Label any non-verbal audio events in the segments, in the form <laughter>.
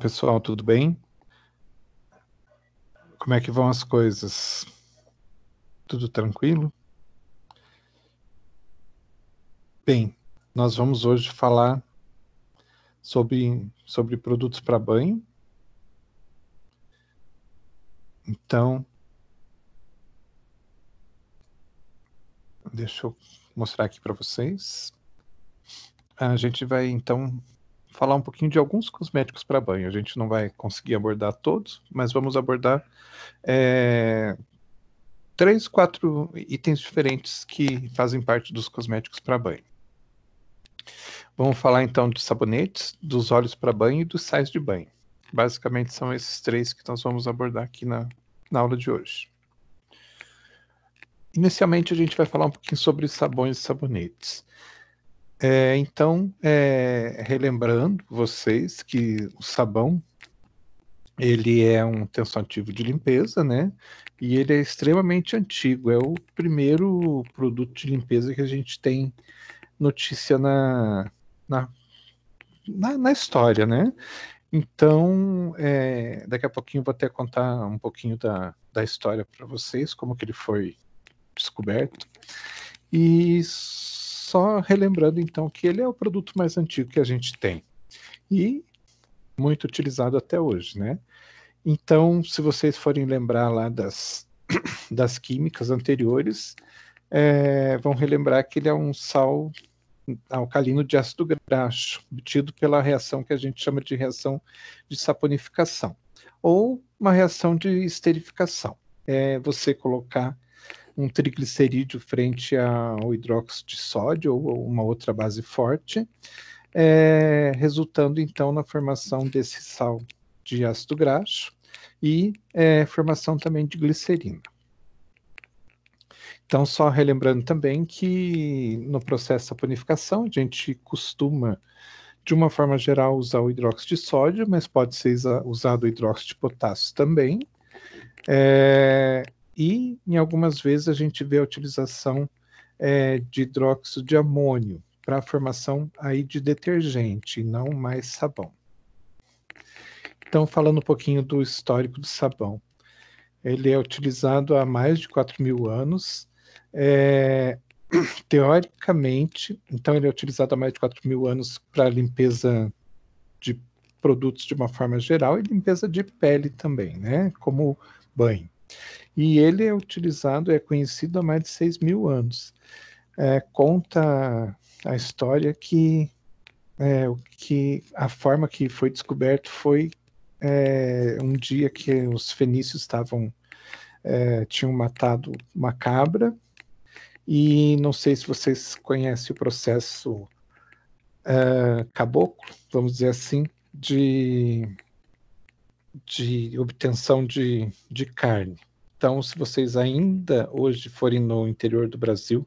Pessoal, tudo bem? Como é que vão as coisas? Tudo tranquilo? Bem, nós vamos hoje falar sobre, sobre produtos para banho. Então, deixa eu mostrar aqui para vocês. A gente vai então falar um pouquinho de alguns cosméticos para banho. A gente não vai conseguir abordar todos, mas vamos abordar é, três, quatro itens diferentes que fazem parte dos cosméticos para banho. Vamos falar então dos sabonetes, dos óleos para banho e dos sais de banho. Basicamente são esses três que nós vamos abordar aqui na, na aula de hoje. Inicialmente a gente vai falar um pouquinho sobre sabões e sabonetes. É, então, é, relembrando vocês que o sabão ele é um tensionativo de limpeza, né? E ele é extremamente antigo. É o primeiro produto de limpeza que a gente tem notícia na, na, na, na história, né? Então, é, daqui a pouquinho vou até contar um pouquinho da, da história para vocês, como que ele foi descoberto. E só relembrando então que ele é o produto mais antigo que a gente tem e muito utilizado até hoje, né? Então, se vocês forem lembrar lá das, <coughs> das químicas anteriores, é, vão relembrar que ele é um sal alcalino de ácido graxo, obtido pela reação que a gente chama de reação de saponificação, ou uma reação de esterificação. É você colocar um triglicerídeo frente ao hidróxido de sódio ou uma outra base forte, é, resultando então na formação desse sal de ácido graxo e é, formação também de glicerina. Então, só relembrando também que no processo da panificação, a gente costuma, de uma forma geral, usar o hidróxido de sódio, mas pode ser usado o hidróxido de potássio também. É, e em algumas vezes a gente vê a utilização é, de hidróxido de amônio para a formação aí de detergente, não mais sabão. Então, falando um pouquinho do histórico do sabão. Ele é utilizado há mais de 4 mil anos. É, <clears throat> teoricamente, então ele é utilizado há mais de 4 mil anos para limpeza de produtos de uma forma geral e limpeza de pele também, né? Como banho. E ele é utilizado, é conhecido há mais de 6 mil anos. É, conta a história que, é, que a forma que foi descoberto foi é, um dia que os fenícios estavam é, tinham matado uma cabra e não sei se vocês conhecem o processo é, caboclo, vamos dizer assim, de de obtenção de, de carne. Então, se vocês ainda hoje forem no interior do Brasil,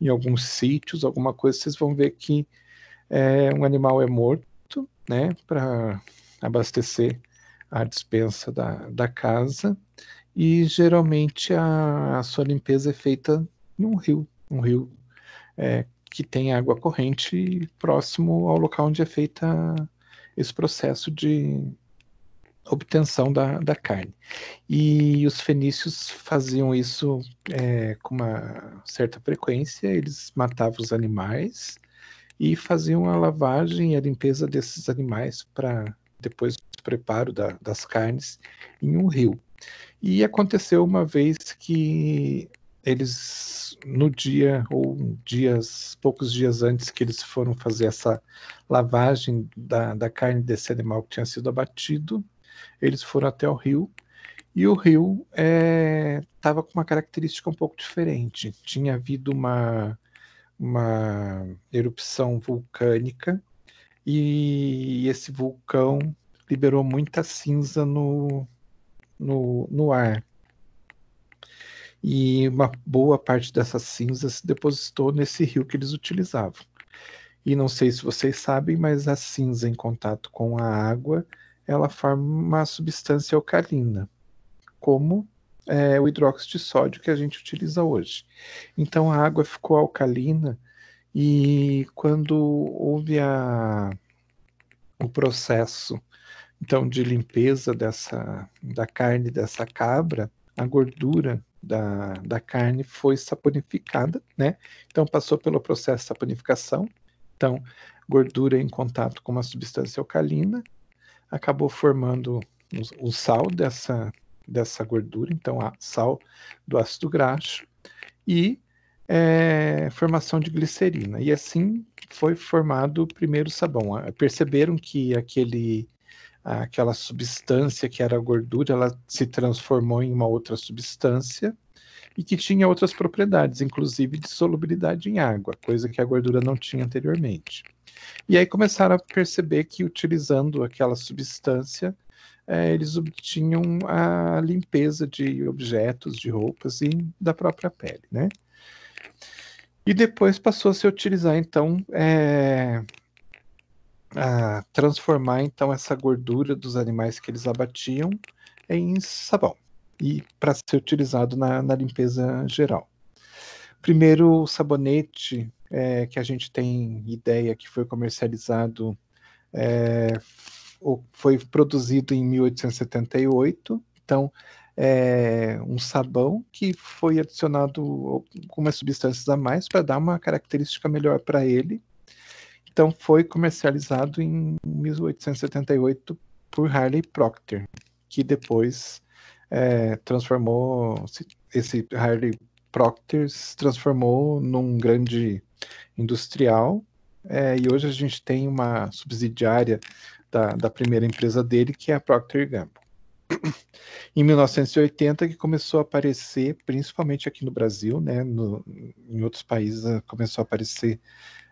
em alguns sítios, alguma coisa, vocês vão ver que é, um animal é morto, né, para abastecer a dispensa da, da casa. E geralmente a, a sua limpeza é feita num rio, um rio é, que tem água corrente próximo ao local onde é feita esse processo de, obtenção da, da carne. E os fenícios faziam isso é, com uma certa frequência, eles matavam os animais e faziam a lavagem e a limpeza desses animais para depois o preparo da, das carnes em um rio. E aconteceu uma vez que eles no dia ou dias poucos dias antes que eles foram fazer essa lavagem da, da carne desse animal que tinha sido abatido, eles foram até o rio e o rio estava é, com uma característica um pouco diferente. Tinha havido uma, uma erupção vulcânica e esse vulcão liberou muita cinza no, no, no ar. E uma boa parte dessa cinza se depositou nesse rio que eles utilizavam. E não sei se vocês sabem, mas a cinza em contato com a água ela forma uma substância alcalina, como é, o hidróxido de sódio que a gente utiliza hoje. Então a água ficou alcalina e quando houve a, o processo então de limpeza dessa da carne dessa cabra, a gordura da, da carne foi saponificada, né? Então passou pelo processo de saponificação. Então, gordura em contato com uma substância alcalina, acabou formando o sal dessa, dessa gordura, então a sal do ácido graxo e é, formação de glicerina. E assim foi formado o primeiro sabão. Ah, perceberam que aquele aquela substância que era a gordura, ela se transformou em uma outra substância e que tinha outras propriedades, inclusive de solubilidade em água, coisa que a gordura não tinha anteriormente. E aí começaram a perceber que utilizando aquela substância, é, eles obtinham a limpeza de objetos, de roupas e da própria pele, né? E depois passou a se utilizar, então, é, a transformar, então, essa gordura dos animais que eles abatiam em sabão e para ser utilizado na, na limpeza geral. Primeiro, o sabonete é, que a gente tem ideia que foi comercializado, é, foi produzido em 1878. Então, é, um sabão que foi adicionado algumas substâncias a mais para dar uma característica melhor para ele. Então, foi comercializado em 1878 por Harley Procter, que depois é, transformou esse Harley Procter se transformou num grande industrial, é, e hoje a gente tem uma subsidiária da, da primeira empresa dele, que é a Procter Gamble. em 1980 que começou a aparecer, principalmente aqui no Brasil, né, no, em outros países começou a aparecer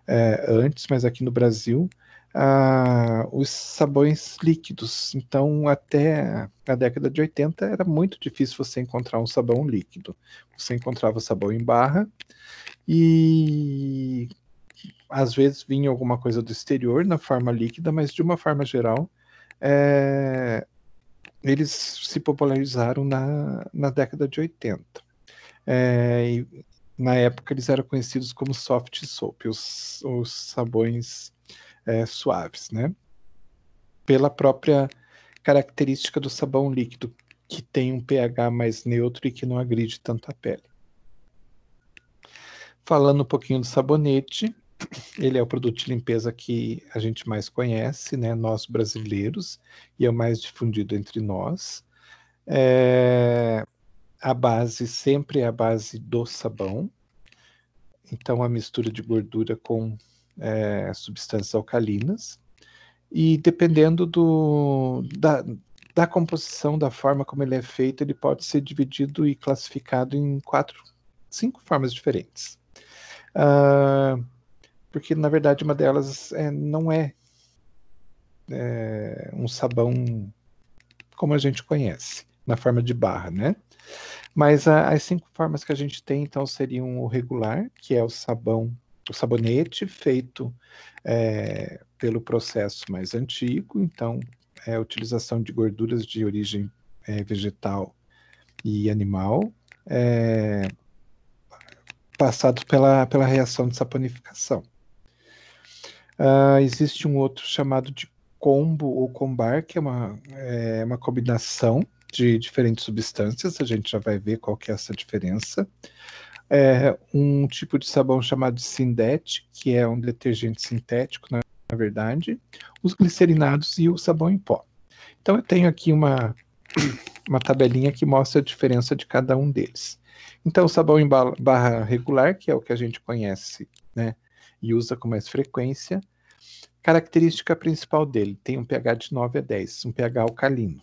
é, antes, mas aqui no Brasil ah, os sabões líquidos. Então, até a década de 80 era muito difícil você encontrar um sabão líquido. Você encontrava sabão em barra e às vezes vinha alguma coisa do exterior na forma líquida, mas de uma forma geral, é, eles se popularizaram na, na década de 80. É, e, na época eles eram conhecidos como soft soap, os, os sabões é, suaves, né? Pela própria característica do sabão líquido, que tem um pH mais neutro e que não agride tanto a pele. Falando um pouquinho do sabonete, ele é o produto de limpeza que a gente mais conhece, né? Nós brasileiros, e é o mais difundido entre nós. É... A base sempre é a base do sabão. Então, a mistura de gordura com é, substâncias alcalinas, e dependendo do, da, da composição, da forma como ele é feito, ele pode ser dividido e classificado em quatro, cinco formas diferentes. Uh, porque, na verdade, uma delas é, não é, é, um sabão como a gente conhece, na forma de barra, né? Mas a, as cinco formas que a gente tem, então, seriam o regular, que é o sabão o sabonete feito é, pelo processo mais antigo, então é a utilização de gorduras de origem é, vegetal e animal, é, passado pela, pela reação de saponificação. Uh, existe um outro chamado de combo ou combar, que é uma, é uma combinação de diferentes substâncias, a gente já vai ver qual que é essa diferença é, um tipo de sabão chamado Sindete, que é um detergente sintético, né, na verdade, os glicerinados e o sabão em pó. Então eu tenho aqui uma, <coughs> uma tabelinha que mostra a diferença de cada um deles. Então, o sabão em barra regular, que é o que a gente conhece né, e usa com mais frequência, característica principal dele, tem um pH de 9 a 10, um pH alcalino.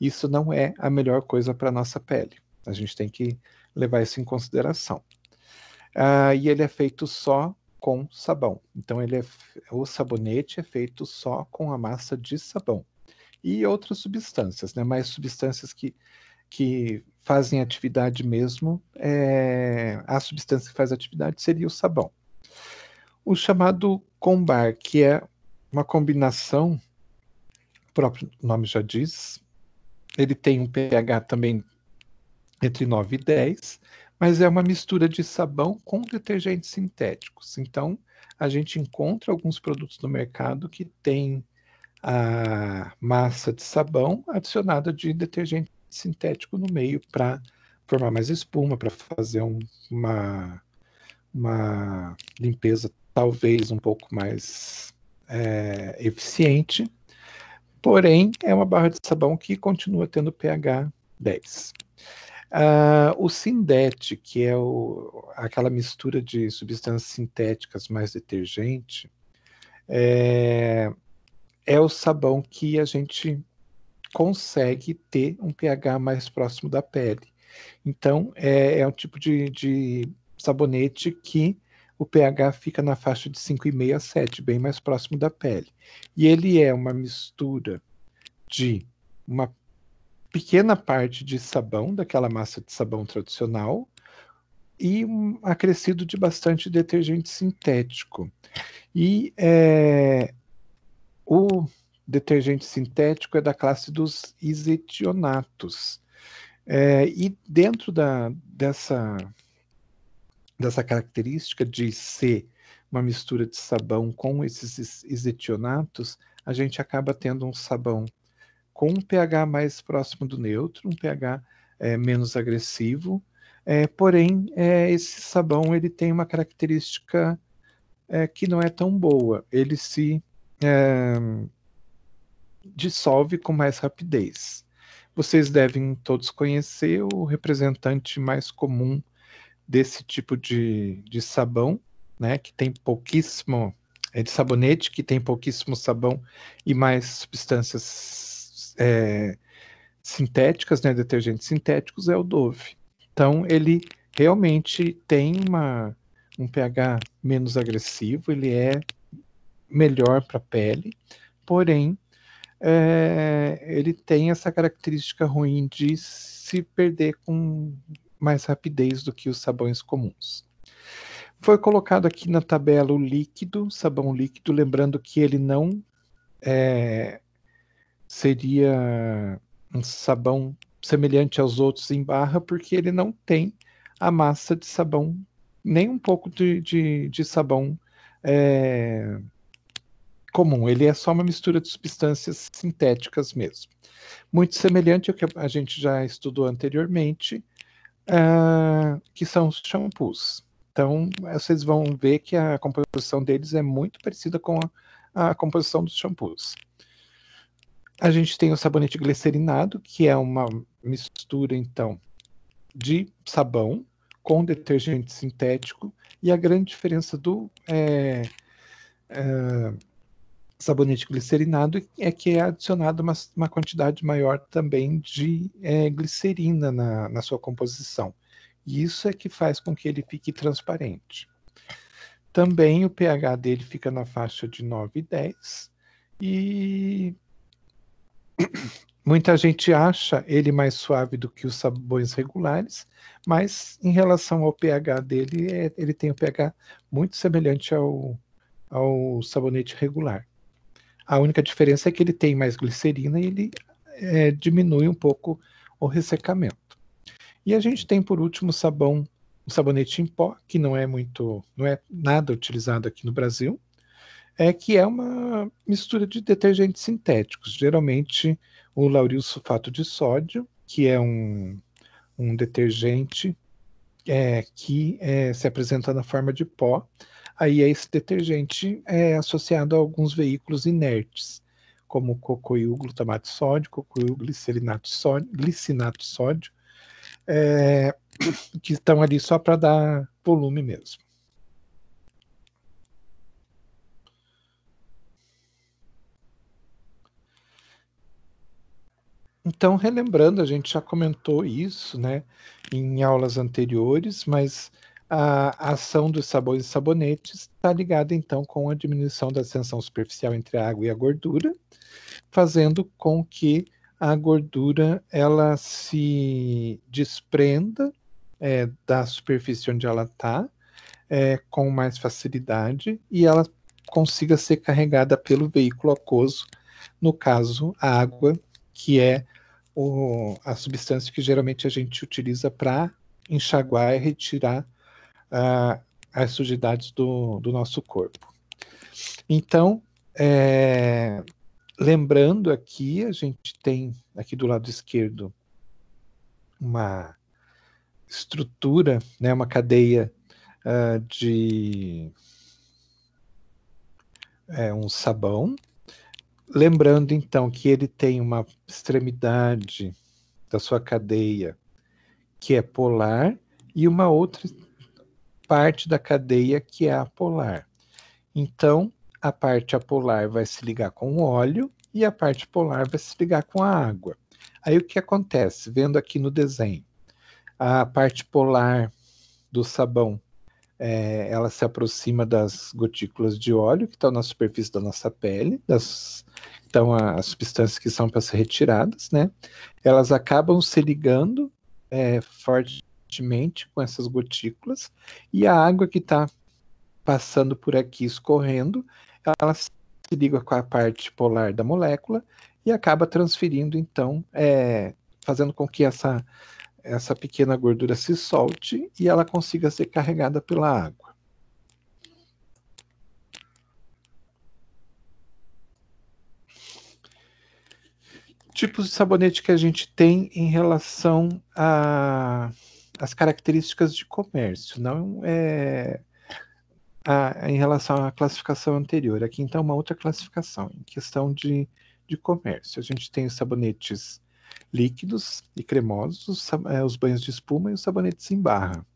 Isso não é a melhor coisa para a nossa pele. A gente tem que levar isso em consideração. Ah, e ele é feito só com sabão. Então ele é, o sabonete é feito só com a massa de sabão e outras substâncias, né? Mas substâncias que que fazem atividade mesmo, é, a substância que faz atividade seria o sabão. O chamado combar, que é uma combinação, o próprio nome já diz, ele tem um pH também entre 9 e 10, mas é uma mistura de sabão com detergentes sintéticos. Então, a gente encontra alguns produtos no mercado que têm a massa de sabão adicionada de detergente sintético no meio para formar mais espuma, para fazer um, uma, uma limpeza talvez um pouco mais é, eficiente. Porém, é uma barra de sabão que continua tendo pH 10. Uh, o Sindete, que é o, aquela mistura de substâncias sintéticas mais detergente, é, é o sabão que a gente consegue ter um pH mais próximo da pele. Então, é, é um tipo de, de, sabonete que o pH fica na faixa de 5,5 a 7, bem mais próximo da pele. E ele é uma mistura de uma pequena parte de sabão, daquela massa de sabão tradicional, e um acrescido de bastante detergente sintético. E é, o detergente sintético é da classe dos isetionatos. É, e dentro da, dessa, dessa característica de ser uma mistura de sabão com esses isetionatos, a gente acaba tendo um sabão com um pH mais próximo do neutro, um pH é, menos agressivo. É, porém, é, esse sabão ele tem uma característica que não é tão boa. Ele se dissolve com mais rapidez. Vocês devem todos conhecer o representante mais comum desse tipo de, de sabão, né, que tem pouquíssimo, é de sabonete, que tem pouquíssimo sabão e mais substâncias é, sintéticas, né, detergentes sintéticos, é o Dove. Então, ele realmente tem uma, um pH menos agressivo, ele é melhor para a pele, porém, é, ele tem essa característica ruim de se perder com mais rapidez do que os sabões comuns. Foi colocado aqui na tabela o líquido, sabão líquido, lembrando que ele não é, seria um sabão semelhante aos outros em barra, porque ele não tem a massa de sabão, nem um pouco de, de, de sabão é, comum. Ele é só uma mistura de substâncias sintéticas mesmo. Muito semelhante ao que a gente já estudou anteriormente, uh, que são os shampoos. Então, vocês vão ver que a composição deles é muito parecida com a, a composição dos shampoos. A gente tem o sabonete glicerinado, que é uma mistura, então, de sabão com detergente sintético. E a grande diferença do é, é, sabonete glicerinado é que é adicionado uma, uma quantidade maior também de é, glicerina na, na sua composição. E isso é que faz com que ele fique transparente. Também o pH dele fica na faixa de 9 e 10. E Muita gente acha ele mais suave do que os sabões regulares, mas em relação ao pH dele, é, ele tem um pH muito semelhante ao, ao sabonete regular. A única diferença é que ele tem mais glicerina e ele é, diminui um pouco o ressecamento. E a gente tem por último o sabão, o sabonete em pó, que não é muito, não é nada utilizado aqui no Brasil, é que é uma mistura de detergentes sintéticos, geralmente o lauril sulfato de sódio, que é um, um detergente é, que é, se apresenta na forma de pó. Aí é esse detergente é associado a alguns veículos inertes, como cocoil glutamato de sódio, cocoil glicerinato sódio, glicinato de sódio, é, que estão ali só para dar volume mesmo. Então, relembrando, a gente já comentou isso né, em aulas anteriores, mas a ação dos sabões e sabonetes está ligada então com a diminuição da ascensão superficial entre a água e a gordura, fazendo com que a gordura ela se desprenda é, da superfície onde ela está é, com mais facilidade e ela consiga ser carregada pelo veículo aquoso, no caso a água, que é o, a substância que geralmente a gente utiliza para enxaguar e retirar uh, as sujidades do, do, nosso corpo. Então, é, lembrando aqui, a gente tem aqui do lado esquerdo uma estrutura, né, uma cadeia uh, de é, um sabão Lembrando então que ele tem uma extremidade da sua cadeia que é polar e uma outra parte da cadeia que é apolar. Então, a parte apolar vai se ligar com o óleo e a parte polar vai se ligar com a água. Aí o que acontece? Vendo aqui no desenho, a parte polar do sabão é, ela se aproxima das gotículas de óleo que estão na superfície da nossa pele, das então as substâncias que são para ser retiradas, né? Elas acabam se ligando é, fortemente com essas gotículas e a água que está passando por aqui escorrendo, ela se liga com a parte polar da molécula e acaba transferindo, então, é, fazendo com que essa, essa pequena gordura se solte e ela consiga ser carregada pela água. tipos de sabonete que a gente tem em relação às características de comércio, não é a, em relação à classificação anterior. Aqui então uma outra classificação em questão de, de comércio. A gente tem os sabonetes líquidos e cremosos, os, é, os banhos de espuma e os sabonetes em barra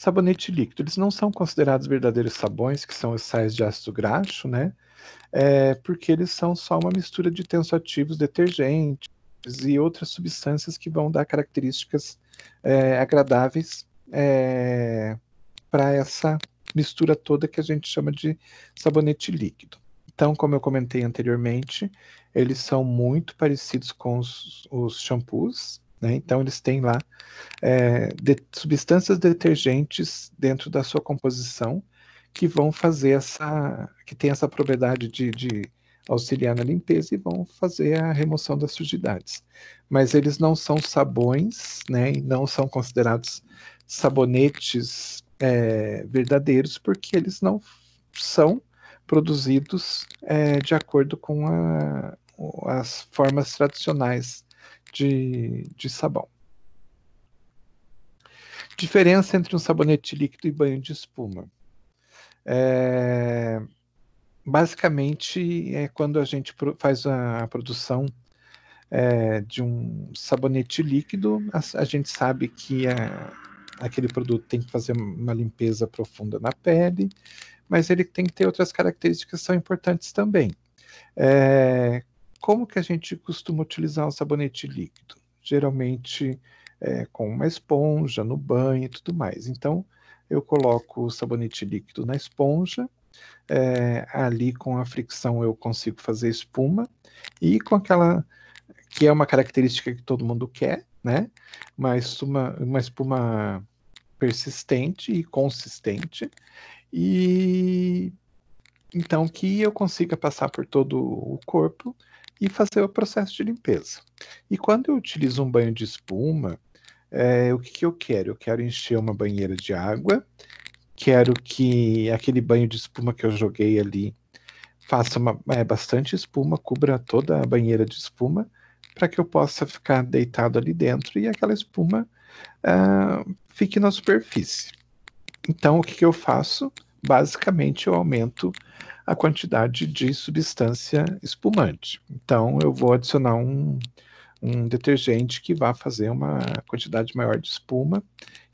sabonete líquido. Eles não são considerados verdadeiros sabões, que são os sais de ácido graxo, né? É, porque eles são só uma mistura de tensoativos, detergentes e outras substâncias que vão dar características é, agradáveis é, para essa mistura toda que a gente chama de sabonete líquido. Então, como eu comentei anteriormente, eles são muito parecidos com os, os shampoos, né? Então, eles têm lá é, de, substâncias detergentes dentro da sua composição que vão fazer essa. que tem essa propriedade de, de auxiliar na limpeza e vão fazer a remoção das sujidades. Mas eles não são sabões, né? E não são considerados sabonetes é, verdadeiros, porque eles não são produzidos é, de acordo com a, as formas tradicionais de, de sabão. Diferença entre um sabonete líquido e banho de espuma. É, basicamente, é quando a gente faz a produção é, de um sabonete líquido, a, a gente sabe que a, aquele produto tem que fazer uma limpeza profunda na pele, mas ele tem que ter outras características que são importantes também. É, como que a gente costuma utilizar um sabonete líquido? Geralmente é, com uma esponja no banho e tudo mais. Então, eu coloco o sabonete líquido na esponja, é, ali com a fricção eu consigo fazer espuma, e com aquela que é uma característica que todo mundo quer, né? Uma espuma, uma espuma persistente e consistente, e então que eu consiga passar por todo o corpo e fazer o processo de limpeza. E quando eu utilizo um banho de espuma, é, o que, que eu quero? Eu quero encher uma banheira de água, quero que aquele banho de espuma que eu joguei ali faça uma, é, bastante espuma, cubra toda a banheira de espuma, para que eu possa ficar deitado ali dentro e aquela espuma uh, fique na superfície. Então, o que, que eu faço? Basicamente, eu aumento a quantidade de substância espumante. Então, eu vou adicionar um, um detergente que vá fazer uma quantidade maior de espuma.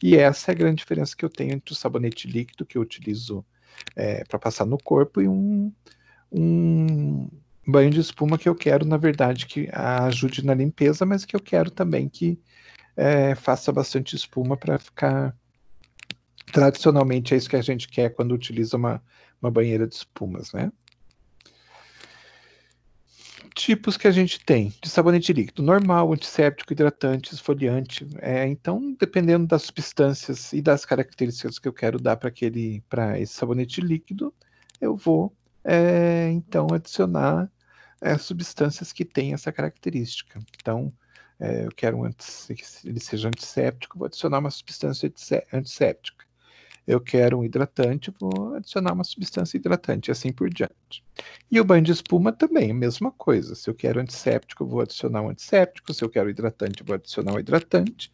E essa é a grande diferença que eu tenho entre o sabonete líquido que eu utilizo é, para passar no corpo e um, um banho de espuma que eu quero, na verdade, que ajude na limpeza, mas que eu quero também que é, faça bastante espuma para ficar. Tradicionalmente é isso que a gente quer quando utiliza uma uma banheira de espumas, né? Tipos que a gente tem de sabonete líquido: normal, antisséptico, hidratante, esfoliante. É, então, dependendo das substâncias e das características que eu quero dar para aquele, para esse sabonete líquido, eu vou é, então adicionar é, substâncias que têm essa característica. Então, é, eu quero um que ele seja antisséptico, vou adicionar uma substância antisséptica eu quero um hidratante, vou adicionar uma substância hidratante, e assim por diante. E o banho de espuma também, a mesma coisa. Se eu quero antisséptico, vou adicionar um antisséptico, se eu quero hidratante, vou adicionar um hidratante.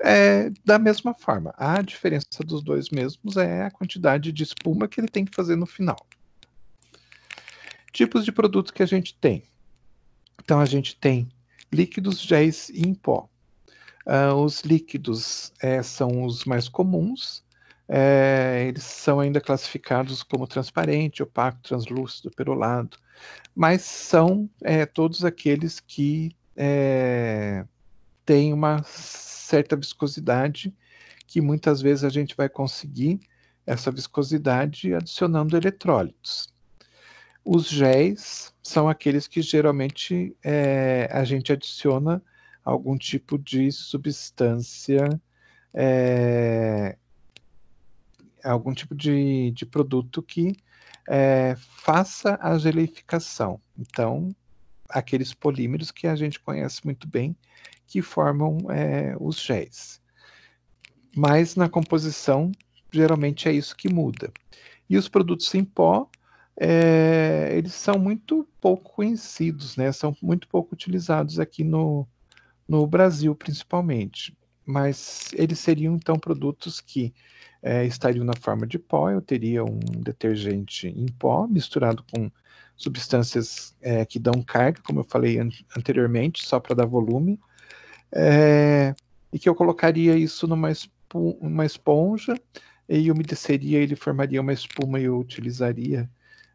É, da mesma forma, a diferença dos dois mesmos é a quantidade de espuma que ele tem que fazer no final. Tipos de produtos que a gente tem. Então, a gente tem líquidos, géis e em pó. Uh, os líquidos é, são os mais comuns, é, eles são ainda classificados como transparente, opaco, translúcido, perolado, mas são é, todos aqueles que é, têm uma certa viscosidade que muitas vezes a gente vai conseguir essa viscosidade adicionando eletrólitos. Os géis são aqueles que geralmente é, a gente adiciona algum tipo de substância é, algum tipo de, de produto que é, faça a gelificação. Então, aqueles polímeros que a gente conhece muito bem, que formam é, os géis. Mas na composição, geralmente é isso que muda. E os produtos em pó, é, eles são muito pouco conhecidos, né? são muito pouco utilizados aqui no, no Brasil, principalmente. Mas eles seriam, então, produtos que é, estariam na forma de pó. Eu teria um detergente em pó misturado com substâncias é, que dão carga, como eu falei an anteriormente, só para dar volume, é, e que eu colocaria isso numa espo uma esponja e umedeceria, ele formaria uma espuma e eu utilizaria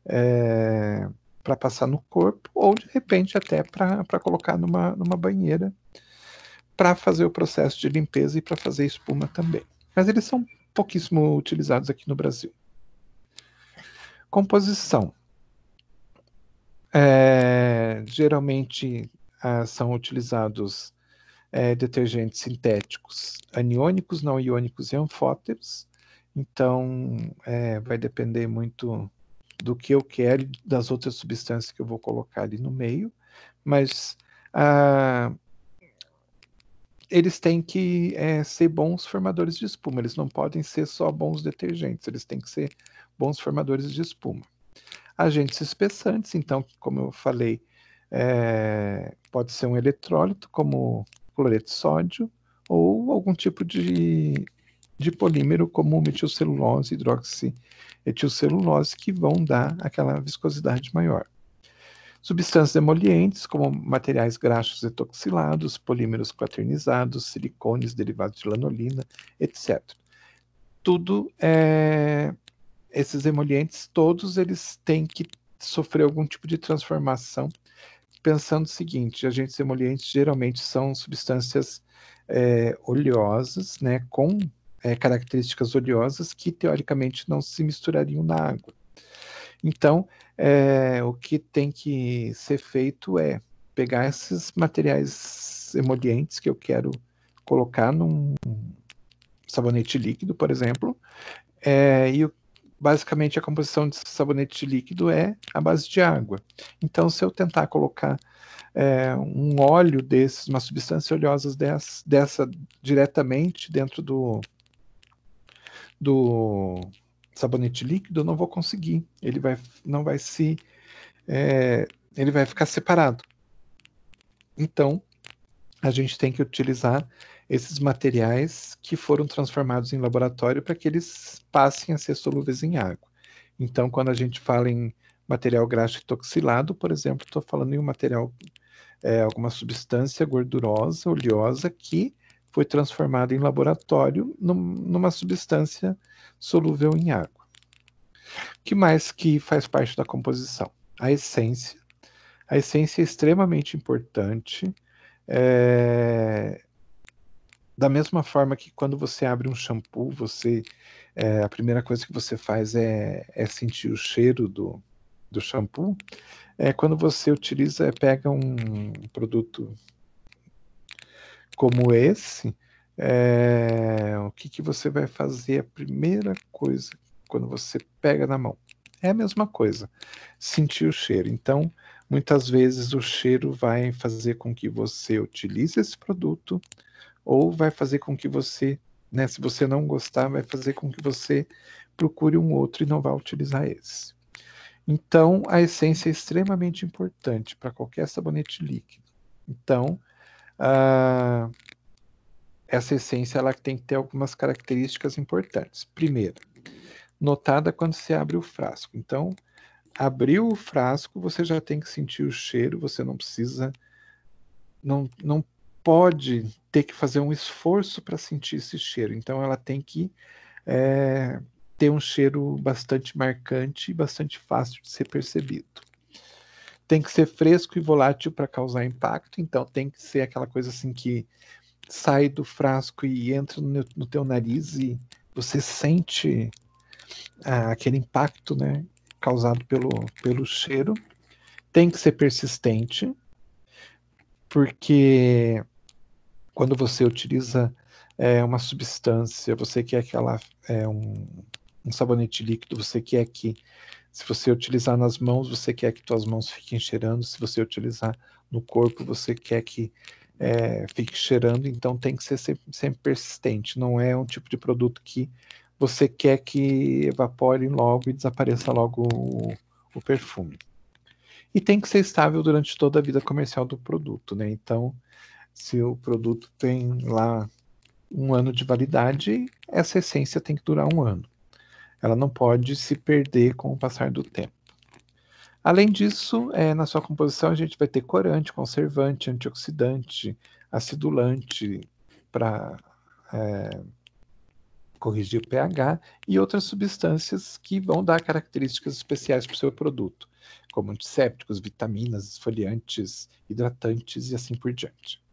é, para passar no corpo, ou de repente até para colocar numa, numa banheira para fazer o processo de limpeza e para fazer espuma também. Mas eles são pouquíssimo utilizados aqui no Brasil. Composição. É, geralmente é, são utilizados é, detergentes sintéticos aniônicos, não iônicos e anfóteros. Então, é, vai depender muito do que eu quero, das outras substâncias que eu vou colocar ali no meio, mas ah, eles têm que é, ser bons formadores de espuma. Eles não podem ser só bons detergentes, eles têm que ser bons formadores de espuma. Agentes espessantes, então, como eu falei, é, pode ser um eletrólito, como cloreto de sódio, ou algum tipo de, de polímero, como metilcelulose, hidroxietilcelulose, que vão dar aquela viscosidade maior. Substâncias emolientes, como materiais graxos etoxilados, polímeros quaternizados, silicones derivados de lanolina, etc. Tudo é, esses emolientes, todos eles têm que sofrer algum tipo de transformação. Pensando o seguinte, agentes emolientes geralmente são substâncias é, oleosas, né, com é, características oleosas que teoricamente não se misturariam na água. Então, é, o que tem que ser feito é pegar esses materiais emolientes que eu quero colocar num sabonete líquido, por exemplo, é, e basicamente a composição de sabonete líquido é a base de água. Então, se eu tentar colocar é, um óleo desses, uma substância oleosa dessa, dessa diretamente dentro do, do sabonete líquido, eu não vou conseguir. Ele vai, não vai se, é, ele vai ficar separado. Então, a gente tem que utilizar esses materiais que foram transformados em laboratório para que eles passem a ser solúveis em água. Então, quando a gente fala em material graxo toxilado, por exemplo, estou falando em um material, é, alguma substância gordurosa, oleosa que foi transformada em laboratório num, numa substância solúvel em água. O que mais que faz parte da composição? A essência. A essência é extremamente importante. É... Da mesma forma que quando você abre um shampoo, você é, a primeira coisa que você faz é, é sentir o cheiro do, do shampoo. É quando você utiliza, pega um produto como esse, é, o que, que você vai fazer? A primeira coisa quando você pega na mão. É a mesma coisa, sentir o cheiro. Então, muitas vezes o cheiro vai fazer com que você utilize esse produto ou vai fazer com que você, né, se você não gostar, vai fazer com que você procure um outro e não vá utilizar esse. Então, a essência é extremamente importante para qualquer sabonete líquido. Então, ah, essa essência ela tem que ter algumas características importantes. Primeiro, notada quando você abre o frasco. Então, abriu o frasco, você já tem que sentir o cheiro, você não precisa. Não, não pode ter que fazer um esforço para sentir esse cheiro. Então, ela tem que é, ter um cheiro bastante marcante e bastante fácil de ser percebido tem que ser fresco e volátil para causar impacto, então tem que ser aquela coisa assim que sai do frasco e entra no, no teu nariz e você sente ah, aquele impacto, né, causado pelo, pelo cheiro. Tem que ser persistente, porque quando você utiliza é, uma substância, você quer que ela é um, um sabonete líquido, você quer que se você utilizar nas mãos, você quer que suas mãos fiquem cheirando. Se você utilizar no corpo, você quer que é, fique cheirando. Então tem que ser sempre, sempre persistente. Não é um tipo de produto que você quer que evapore logo e desapareça logo o, o perfume. E tem que ser estável durante toda a vida comercial do produto, né? Então, se o produto tem lá um ano de validade, essa essência tem que durar um ano ela não pode se perder com o passar do tempo. Além disso, é, na sua composição a gente vai ter corante, conservante, antioxidante, acidulante para é, corrigir o pH e outras substâncias que vão dar características especiais para o seu produto, como antissépticos, vitaminas, esfoliantes, hidratantes e assim por diante.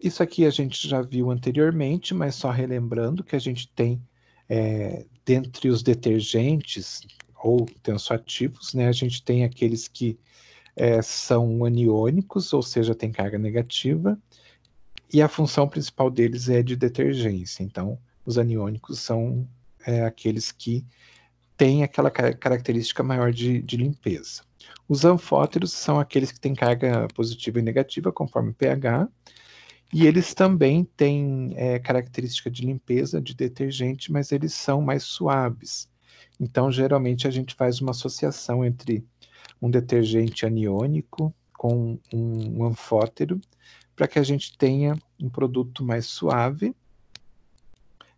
Isso aqui a gente já viu anteriormente, mas só relembrando que a gente tem é, dentre os detergentes ou tensoativos, né, a gente tem aqueles que é, são aniônicos, ou seja, tem carga negativa, e a função principal deles é de detergência. Então, os aniônicos são é, aqueles que têm aquela característica maior de, de limpeza. Os anfóteros são aqueles que têm carga positiva e negativa, conforme pH, e eles também têm é, característica de limpeza, de detergente, mas eles são mais suaves. Então, geralmente, a gente faz uma associação entre um detergente aniônico com um, um anfótero, para que a gente tenha um produto mais suave,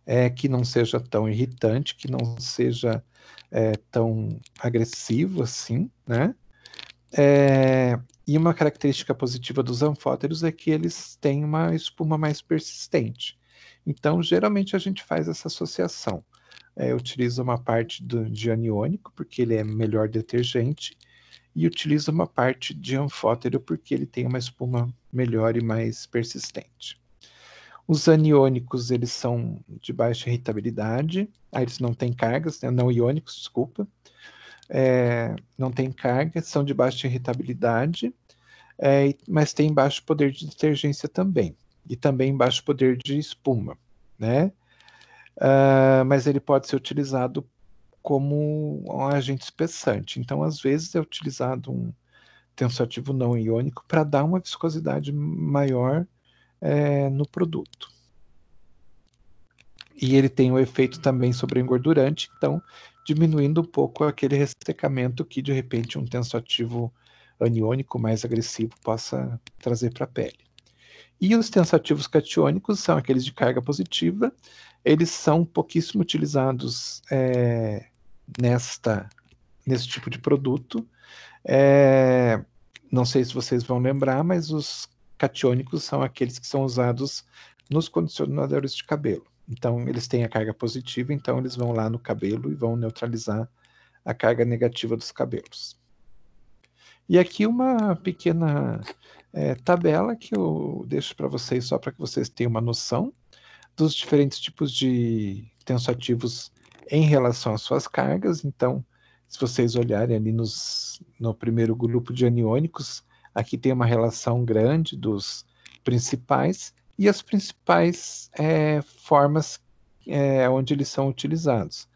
é, que não seja tão irritante, que não seja é, tão agressivo assim, né? É, e uma característica positiva dos anfóteros é que eles têm uma espuma mais persistente. Então, geralmente a gente faz essa associação. É, utiliza uma parte do, de aniônico, porque ele é melhor detergente, e utiliza uma parte de anfótero, porque ele tem uma espuma melhor e mais persistente. Os aniônicos, eles são de baixa irritabilidade, ah, eles não têm cargas, né? não iônicos, desculpa é, não tem carga, são de baixa irritabilidade, é, mas tem baixo poder de detergência também, e também baixo poder de espuma, né? Uh, mas ele pode ser utilizado como um agente espessante. Então, às vezes, é utilizado um tensoativo não iônico para dar uma viscosidade maior é, no produto. E ele tem o um efeito também sobre engordurante, então diminuindo um pouco aquele ressecamento que de repente um tensoativo aniônico mais agressivo possa trazer para a pele. E os tensativos catiônicos são aqueles de carga positiva, eles são pouquíssimo utilizados é, nesta, nesse tipo de produto. É, não sei se vocês vão lembrar, mas os catiônicos são aqueles que são usados nos condicionadores de cabelo. Então, eles têm a carga positiva, então eles vão lá no cabelo e vão neutralizar a carga negativa dos cabelos. E aqui uma pequena é, tabela que eu deixo para vocês só para que vocês tenham uma noção dos diferentes tipos de tensoativos em relação às suas cargas. Então, se vocês olharem ali nos, no primeiro grupo de aniônicos, aqui tem uma relação grande dos principais, e as principais é, formas é, onde eles são utilizados.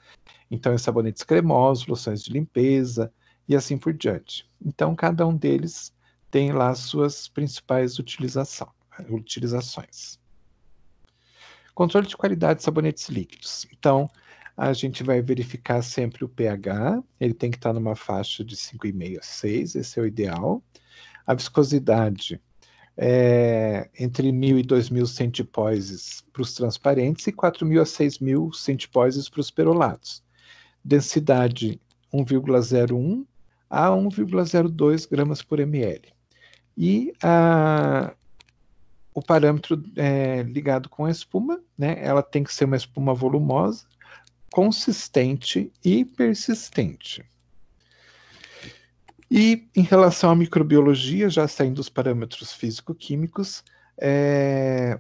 Então, é sabonetes cremosos, loções de limpeza e assim por diante. Então, cada um deles tem lá as suas principais utilização, utilizações. Controle de qualidade de sabonetes líquidos. Então, a gente vai verificar sempre o pH, ele tem que estar numa faixa de 5,5 a 6, esse é o ideal. A viscosidade é, entre 1.000 e 2.000 centipoises para os transparentes e 4.000 a 6.000 centipoises para os perolatos. Densidade 1,01 a 1,02 gramas por ml. E a, o parâmetro é, ligado com a espuma, né? Ela tem que ser uma espuma volumosa, consistente e persistente. E em relação à microbiologia, já saindo dos parâmetros físico-químicos, é,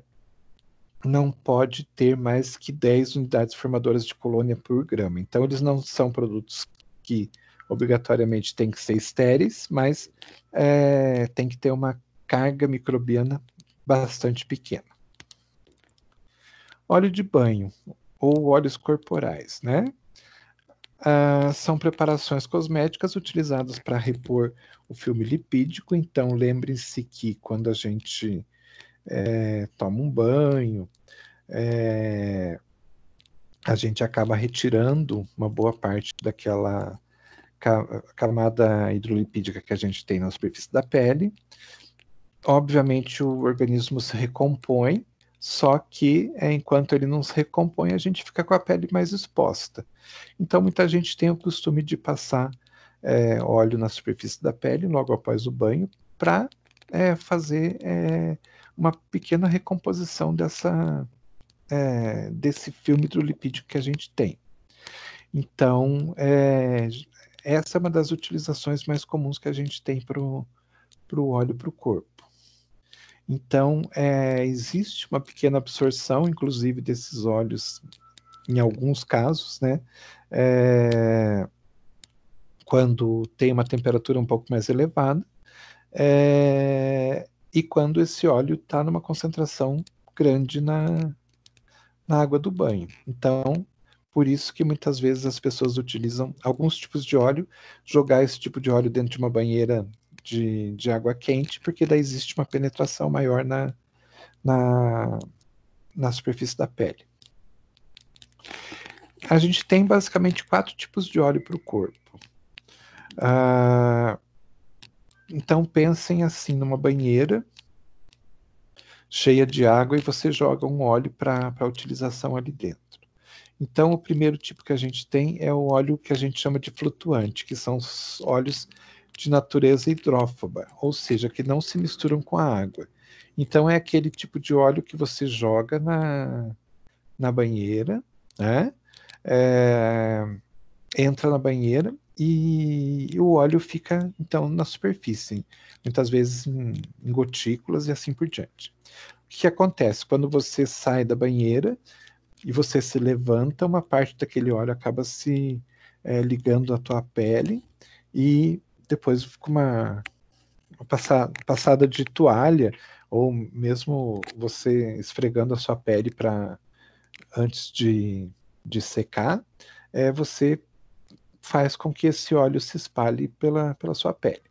não pode ter mais que 10 unidades formadoras de colônia por grama. Então, eles não são produtos que obrigatoriamente têm que ser estéreis, mas é, tem que ter uma carga microbiana bastante pequena. Óleo de banho ou óleos corporais, né? Uh, são preparações cosméticas utilizadas para repor o filme lipídico. Então, lembrem-se que quando a gente é, toma um banho, é, a gente acaba retirando uma boa parte daquela camada hidrolipídica que a gente tem na superfície da pele. Obviamente, o organismo se recompõe só que é, enquanto ele não se recompõe, a gente fica com a pele mais exposta. Então, muita gente tem o costume de passar é, óleo na superfície da pele logo após o banho para é, fazer é, uma pequena recomposição dessa, é, desse filme hidrolipídico que a gente tem. Então, é, essa é uma das utilizações mais comuns que a gente tem para o óleo para o corpo. Então, é, existe uma pequena absorção, inclusive, desses óleos, em alguns casos, né? É, quando tem uma temperatura um pouco mais elevada, é, e quando esse óleo está numa concentração grande na, na água do banho. Então, por isso que muitas vezes as pessoas utilizam alguns tipos de óleo, jogar esse tipo de óleo dentro de uma banheira de, de água quente, porque daí existe uma penetração maior na, na, na superfície da pele. A gente tem basicamente quatro tipos de óleo para o corpo. Ah, então pensem assim numa banheira cheia de água e você joga um óleo para utilização ali dentro. Então, o primeiro tipo que a gente tem é o óleo que a gente chama de flutuante, que são os óleos de natureza hidrófoba, ou seja, que não se misturam com a água. Então é aquele tipo de óleo que você joga na, na banheira, né? É, entra na banheira e o óleo fica então na superfície, muitas vezes em, em gotículas e assim por diante. O que acontece quando você sai da banheira e você se levanta, uma parte daquele óleo acaba se é, ligando à tua pele e depois fica uma, uma passada, passada de toalha, ou mesmo você esfregando a sua pele para antes de, de secar, é, você faz com que esse óleo se espalhe pela, pela sua pele.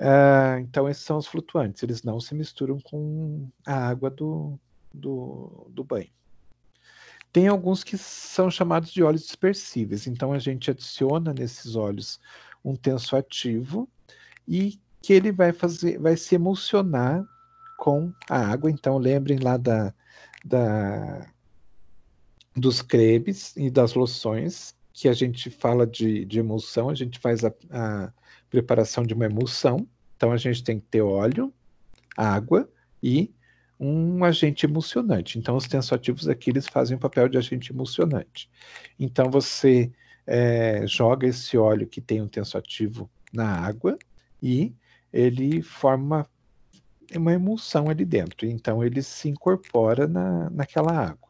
Uh, então, esses são os flutuantes, eles não se misturam com a água do, do, do banho. Tem alguns que são chamados de óleos dispersíveis, então a gente adiciona nesses óleos um tenso ativo e que ele vai fazer, vai se emocionar com a água. Então lembrem lá da, da dos cremes e das loções que a gente fala de, de emulsão, a gente faz a, a preparação de uma emulsão. Então a gente tem que ter óleo, água e um agente emulsionante. Então, os tensoativos aqui eles fazem o papel de agente emulsionante. Então, você é, joga esse óleo que tem um tensoativo na água e ele forma uma, emulsão ali dentro. Então ele se incorpora na, naquela água.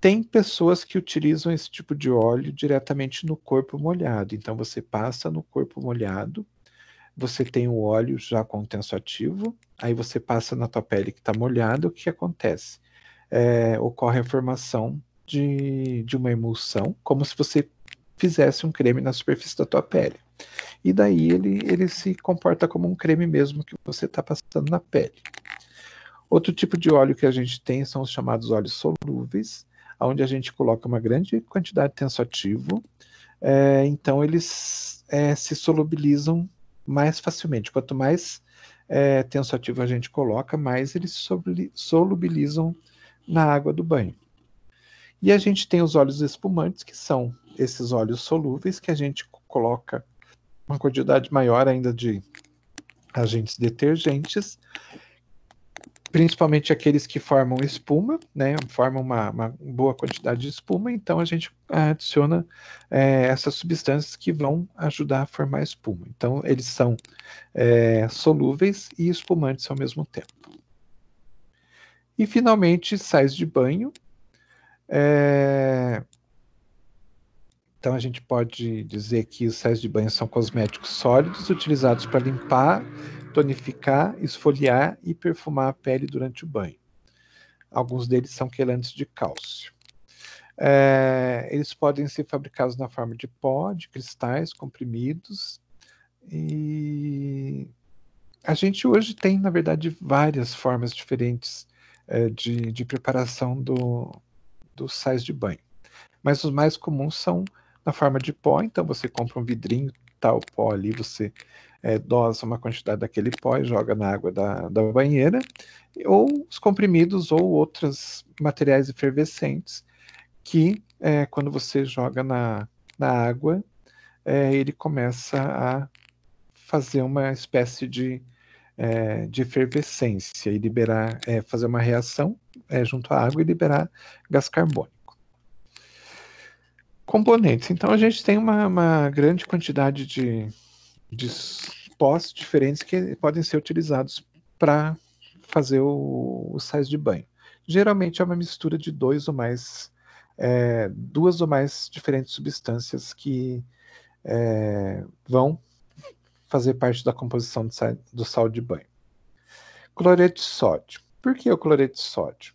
Tem pessoas que utilizam esse tipo de óleo diretamente no corpo molhado. Então você passa no corpo molhado, você tem o óleo já com o tensoativo, aí você passa na tua pele que está molhada, o que acontece? É, ocorre a formação de, de uma emulsão, como se você fizesse um creme na superfície da tua pele. E daí ele, ele se comporta como um creme mesmo que você está passando na pele. Outro tipo de óleo que a gente tem são os chamados óleos solúveis, onde a gente coloca uma grande quantidade de tensoativo, é, então eles é, se solubilizam mais facilmente. Quanto mais é, tensoativo a gente coloca, mais eles se solubilizam na água do banho. E a gente tem os óleos espumantes, que são esses óleos solúveis que a gente coloca uma quantidade maior ainda de agentes detergentes, principalmente aqueles que formam espuma, né? Formam uma, uma boa quantidade de espuma, então a gente é, adiciona é, essas substâncias que vão ajudar a formar espuma. Então, eles são é, solúveis e espumantes ao mesmo tempo. E finalmente, sais de banho, é... Então a gente pode dizer que os sais de banho são cosméticos sólidos utilizados para limpar, tonificar, esfoliar e perfumar a pele durante o banho. Alguns deles são quelantes de cálcio. É... eles podem ser fabricados na forma de pó, de cristais comprimidos. E a gente hoje tem, na verdade, várias formas diferentes é, de, de preparação do, dos sais de banho. Mas os mais comuns são na forma de pó, então você compra um vidrinho, tá pó ali, você é, dosa uma quantidade daquele pó e joga na água da, da banheira, ou os comprimidos ou outros materiais efervescentes que é, quando você joga na, na água, é, ele começa a fazer uma espécie de é, de efervescência e liberar, é, fazer uma reação é, junto à água e liberar gás carbônico. Componentes. Então a gente tem uma, uma grande quantidade de, de pós diferentes que podem ser utilizados para fazer o, o sais de banho. Geralmente é uma mistura de dois ou mais, é, duas ou mais diferentes substâncias que é, vão fazer parte da composição do sal, do sal de banho. Cloreto de sódio. Por que o cloreto de sódio?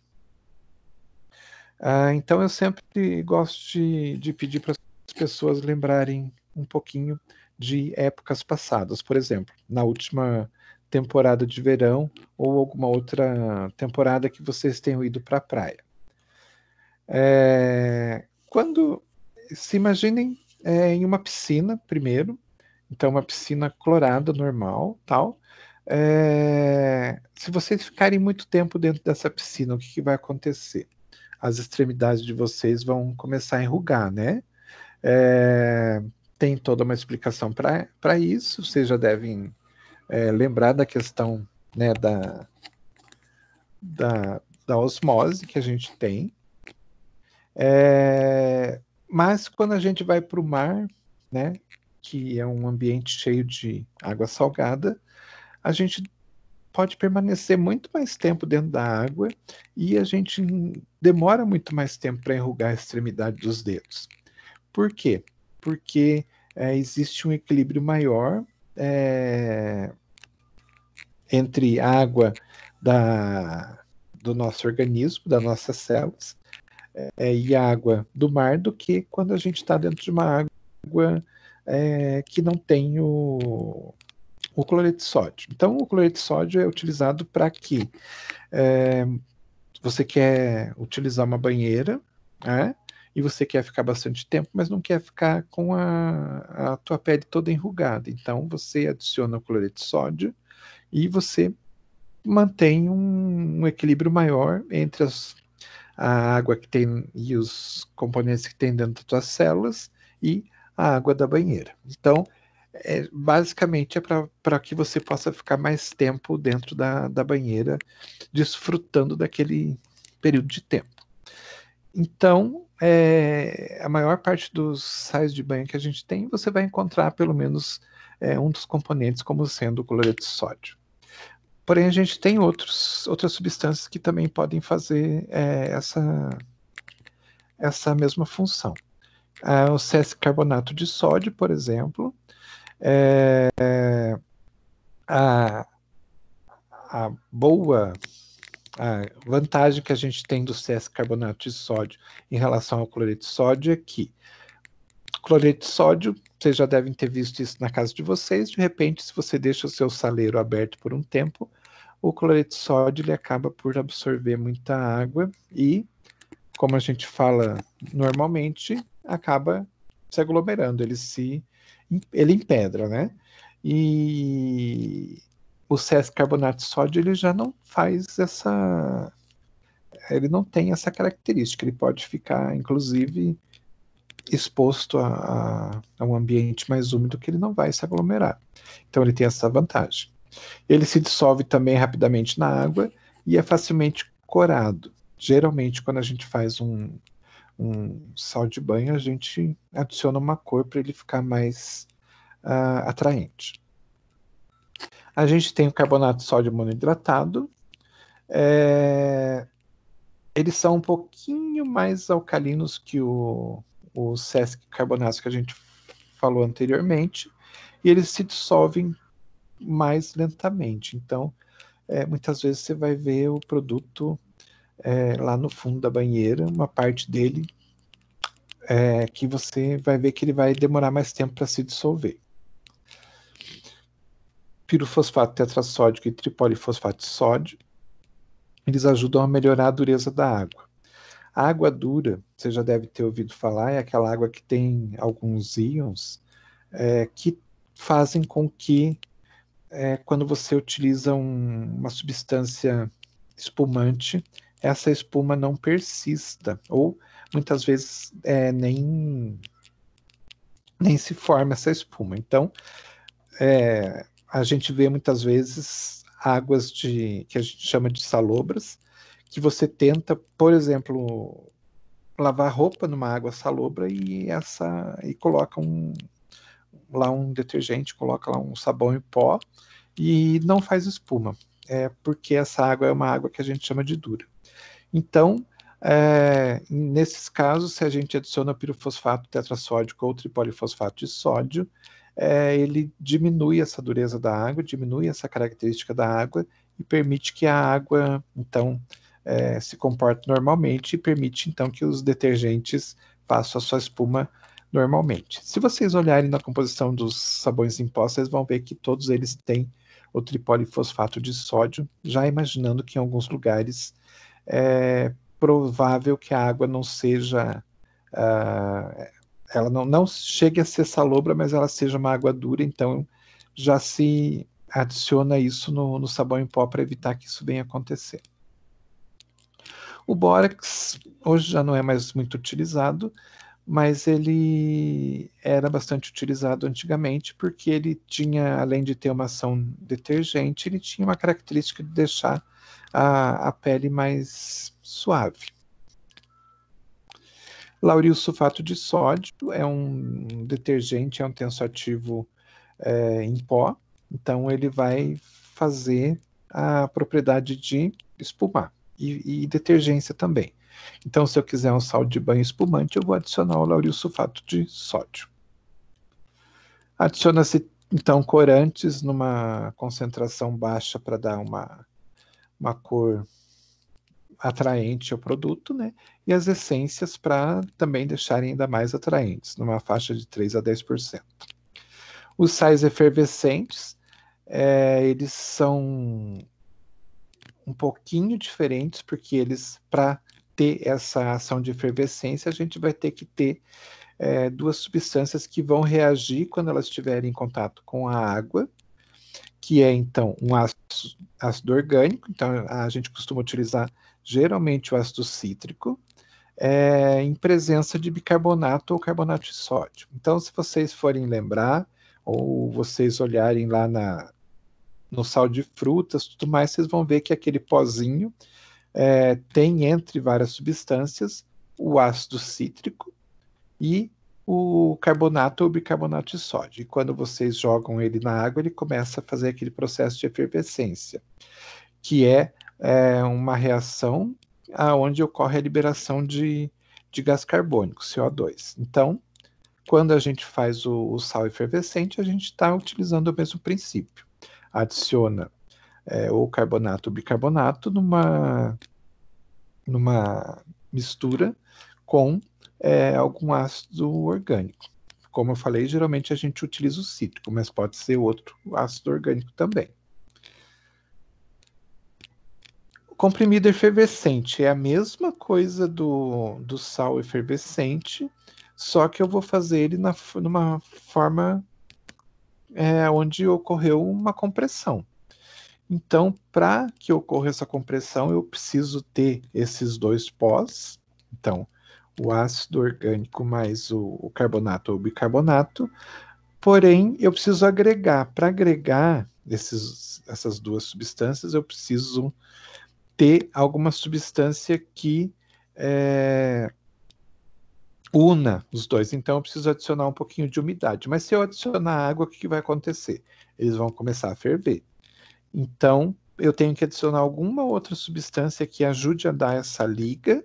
Ah, então eu sempre gosto de, de pedir para as pessoas lembrarem um pouquinho de épocas passadas, por exemplo, na última temporada de verão ou alguma outra temporada que vocês tenham ido para a praia. É, quando se imaginem é, em uma piscina primeiro então, uma piscina clorada normal, tal. É... Se vocês ficarem muito tempo dentro dessa piscina, o que, que vai acontecer? As extremidades de vocês vão começar a enrugar, né? É... Tem toda uma explicação para isso. Vocês já devem é, lembrar da questão né, da, da, da osmose que a gente tem. É, mas quando a gente vai para o mar, né, que é um ambiente cheio de água salgada, a gente pode permanecer muito mais tempo dentro da água e a gente demora muito mais tempo para enrugar a extremidade dos dedos. Por quê? Porque é, existe um equilíbrio maior é, entre água da, do nosso organismo, das nossas células, é, e água do mar do que quando a gente está dentro de uma água é, que não tem o, o cloreto de sódio. Então, o cloreto de sódio é utilizado para que é, você quer utilizar uma banheira, né? e você quer ficar bastante tempo, mas não quer ficar com a, a tua pele toda enrugada. Então, você adiciona o cloreto de sódio e você mantém um, um equilíbrio maior entre as, a água que tem e os componentes que tem dentro das tuas células e a água da banheira. Então, é, basicamente é para que você possa ficar mais tempo dentro da, da banheira, desfrutando daquele período de tempo. Então, é, a maior parte dos sais de banho que a gente tem, você vai encontrar pelo menos é, um dos componentes como sendo o cloreto de sódio. Porém, a gente tem outros, outras substâncias que também podem fazer é, essa, essa mesma função ah, o CS carbonato de sódio, por exemplo, é, é, a, a boa a vantagem que a gente tem do CS carbonato de sódio em relação ao cloreto de sódio é que cloreto de sódio, vocês já devem ter visto isso na casa de vocês, de repente, se você deixa o seu saleiro aberto por um tempo, o cloreto de sódio ele acaba por absorver muita água e, como a gente fala normalmente, acaba se aglomerando, ele se ele empedra, né? E o CS carbonato sódio ele já não faz essa ele não tem essa característica, ele pode ficar inclusive exposto a, a, um ambiente mais úmido que ele não vai se aglomerar. Então ele tem essa vantagem. Ele se dissolve também rapidamente na água e é facilmente corado. Geralmente quando a gente faz um, um sal de banho, a gente adiciona uma cor para ele ficar mais uh, atraente. A gente tem o carbonato de sódio monohidratado. É... Eles são um pouquinho mais alcalinos que o, o Sesc carbonato que a gente falou anteriormente. E eles se dissolvem mais lentamente. Então, é, muitas vezes você vai ver o produto é, lá no fundo da banheira, uma parte dele é, que você vai ver que ele vai demorar mais tempo para se dissolver. Pirofosfato tetrasódico e tripolifosfato sódio, eles ajudam a melhorar a dureza da água. A água dura, você já deve ter ouvido falar, é aquela água que tem alguns íons é, que fazem com que, é, quando você utiliza um, uma substância espumante, essa espuma não persista, ou muitas vezes é, nem, nem se forma essa espuma. Então, é, a gente vê muitas vezes águas de que a gente chama de salobras, que você tenta, por exemplo, lavar roupa numa água salobra e essa e coloca um lá um detergente, coloca lá um sabão em pó e não faz espuma. É porque essa água é uma água que a gente chama de dura. Então, é, nesses casos, se a gente adiciona pirofosfato tetrasódico ou tripolifosfato de sódio, é, ele diminui essa dureza da água, diminui essa característica da água e permite que a água, então, é, se comporte normalmente e permite, então, que os detergentes façam a sua espuma normalmente. Se vocês olharem na composição dos sabões em pó, vocês vão ver que todos eles têm o tripolifosfato de sódio, já imaginando que em alguns lugares é provável que a água não seja. Uh, ela não, não chegue a ser salobra, mas ela seja uma água dura, então já se adiciona isso no, no sabão em pó para evitar que isso venha acontecer. O bórax hoje já não é mais muito utilizado, mas ele era bastante utilizado antigamente porque ele tinha, além de ter uma ação detergente, ele tinha uma característica de deixar a, a pele mais suave. Lauril sulfato de sódio é um detergente, é um tensoativo é, em pó, então ele vai fazer a propriedade de espumar e, e, detergência também. Então, se eu quiser um sal de banho espumante, eu vou adicionar o lauril sulfato de sódio. Adiciona-se então corantes numa concentração baixa para dar uma uma cor atraente ao produto, né? E as essências para também deixarem ainda mais atraentes, numa faixa de 3 a 10%. Os sais efervescentes, é, eles são um pouquinho diferentes, porque eles, para ter essa ação de efervescência, a gente vai ter que ter é, duas substâncias que vão reagir quando elas estiverem em contato com a água que é então um ácido, ácido, orgânico, então a gente costuma utilizar geralmente o ácido cítrico, é, em presença de bicarbonato ou carbonato de sódio. Então, se vocês forem lembrar, ou vocês olharem lá na, no sal de frutas, tudo mais, vocês vão ver que aquele pozinho é, tem entre várias substâncias o ácido cítrico e o carbonato ou bicarbonato de sódio. E quando vocês jogam ele na água, ele começa a fazer aquele processo de efervescência, que é, é uma reação aonde ocorre a liberação de, de gás carbônico, CO2. Então, quando a gente faz o, o sal efervescente, a gente está utilizando o mesmo princípio. Adiciona é, carbonato ou bicarbonato numa, numa mistura com é, algum ácido orgânico. Como eu falei, geralmente a gente utiliza o cítrico, mas pode ser outro ácido orgânico também. O comprimido efervescente é a mesma coisa do, do sal efervescente, só que eu vou fazer ele na, numa forma é, onde ocorreu uma compressão. Então, para que ocorra essa compressão, eu preciso ter esses dois pós. Então, o ácido orgânico mais o, o carbonato ou bicarbonato, porém eu preciso agregar. Para agregar esses, essas duas substâncias, eu preciso ter alguma substância que é, una os dois. Então eu preciso adicionar um pouquinho de umidade. Mas se eu adicionar água, o que, que vai acontecer? Eles vão começar a ferver. Então eu tenho que adicionar alguma outra substância que ajude a dar essa liga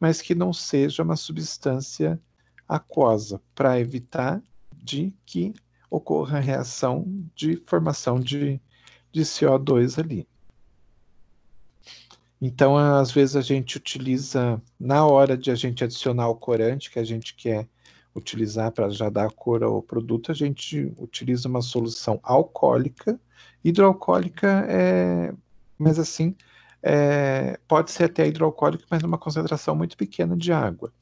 mas que não seja uma substância aquosa, para evitar de que ocorra a reação de formação de, de CO2 ali. Então, às vezes a gente utiliza, na hora de a gente adicionar o corante que a gente quer utilizar para já dar cor ao produto, a gente utiliza uma solução alcoólica. Hidroalcoólica é, mas assim, é, pode ser até hidroalcoólico, mas numa concentração muito pequena de água.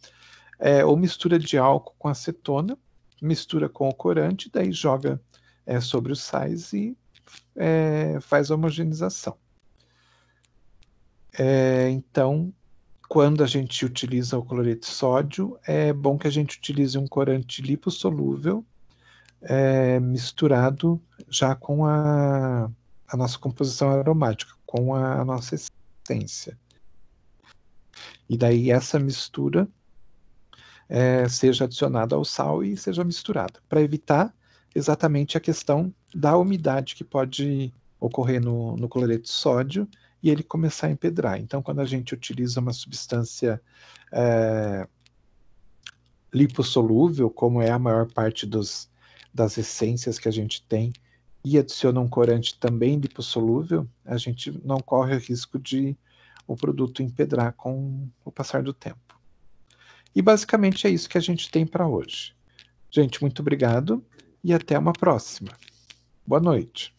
É, ou mistura de álcool com acetona, mistura com o corante, daí joga é, sobre os sais e é, faz a homogeneização. É, então, quando a gente utiliza o cloreto de sódio, é bom que a gente utilize um corante lipossolúvel é, misturado já com a, a nossa composição aromática com a nossa essência. E daí essa mistura é, seja adicionada ao sal e seja misturada, para evitar exatamente a questão da umidade que pode ocorrer no, no cloreto de sódio e ele começar a empedrar. Então, quando a gente utiliza uma substância é, como é a maior parte dos, das essências que a gente tem e adiciona um corante também lipossolúvel, a gente não corre o risco de o produto empedrar com o passar do tempo. E basicamente é isso que a gente tem para hoje. Gente, muito obrigado e até uma próxima. Boa noite.